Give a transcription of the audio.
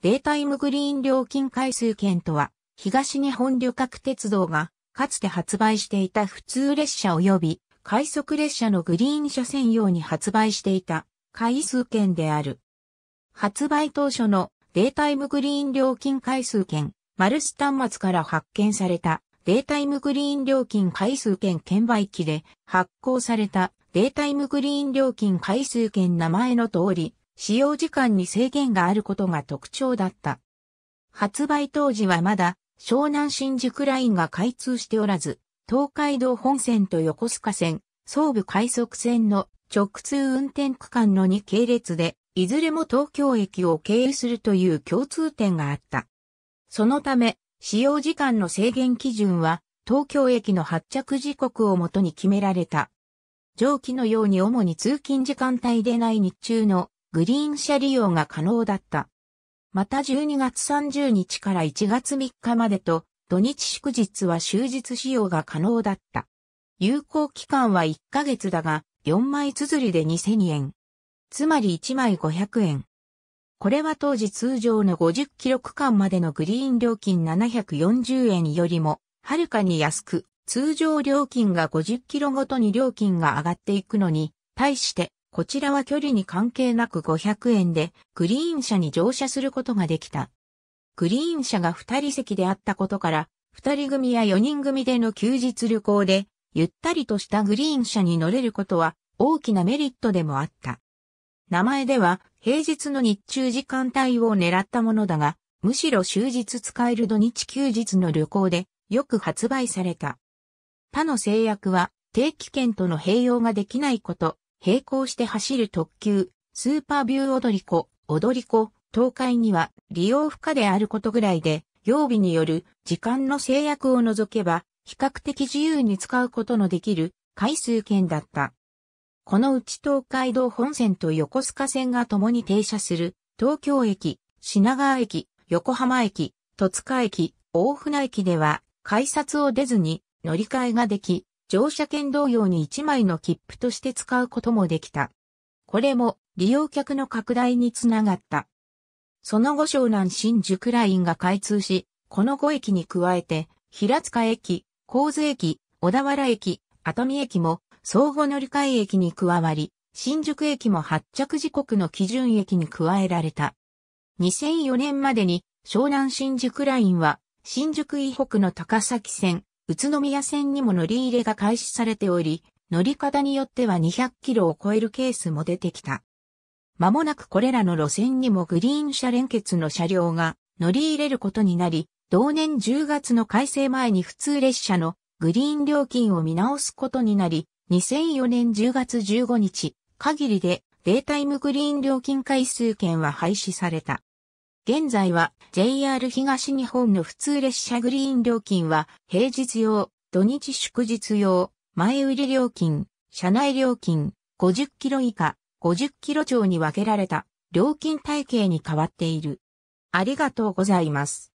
デイタイムグリーン料金回数券とは、東日本旅客鉄道が、かつて発売していた普通列車及び、快速列車のグリーン車専用に発売していた、回数券である。発売当初のデイタイムグリーン料金回数券、マルス端末から発見された、デイタイムグリーン料金回数券券売機で発行されたデイタイムグリーン料金回数券名前の通り、使用時間に制限があることが特徴だった。発売当時はまだ湘南新宿ラインが開通しておらず、東海道本線と横須賀線、総武快速線の直通運転区間の2系列で、いずれも東京駅を経由するという共通点があった。そのため、使用時間の制限基準は、東京駅の発着時刻をもとに決められた。上記のように主に通勤時間帯でない日中のグリーン車利用が可能だった。また12月30日から1月3日までと土日祝日は終日使用が可能だった。有効期間は1ヶ月だが4枚綴りで2000円。つまり1枚500円。これは当時通常の50キロ区間までのグリーン料金740円よりも、はるかに安く、通常料金が50キロごとに料金が上がっていくのに、対して、こちらは距離に関係なく500円でグリーン車に乗車することができた。グリーン車が2人席であったことから、2人組や4人組での休日旅行で、ゆったりとしたグリーン車に乗れることは大きなメリットでもあった。名前では平日の日中時間帯を狙ったものだが、むしろ終日使える土日休日の旅行でよく発売された。他の制約は定期券との併用ができないこと、並行して走る特急、スーパービュー踊り子、踊り子、東海には利用不可であることぐらいで、曜日による時間の制約を除けば、比較的自由に使うことのできる回数券だった。このうち東海道本線と横須賀線が共に停車する東京駅、品川駅、横浜駅、戸塚駅、大船駅では改札を出ずに乗り換えができ、乗車券同様に1枚の切符として使うこともできた。これも利用客の拡大につながった。その後湘南新宿ラインが開通し、この5駅に加えて、平塚駅、神津駅、小田原駅、熱海駅も相互乗り換え駅に加わり、新宿駅も発着時刻の基準駅に加えられた。2004年までに湘南新宿ラインは新宿以北の高崎線、宇都宮線にも乗り入れが開始されており、乗り方によっては200キロを超えるケースも出てきた。まもなくこれらの路線にもグリーン車連結の車両が乗り入れることになり、同年10月の改正前に普通列車のグリーン料金を見直すことになり、2004年10月15日限りでデイタイムグリーン料金回数券は廃止された。現在は JR 東日本の普通列車グリーン料金は平日用、土日祝日用、前売り料金、車内料金、50キロ以下、50キロ超に分けられた料金体系に変わっている。ありがとうございます。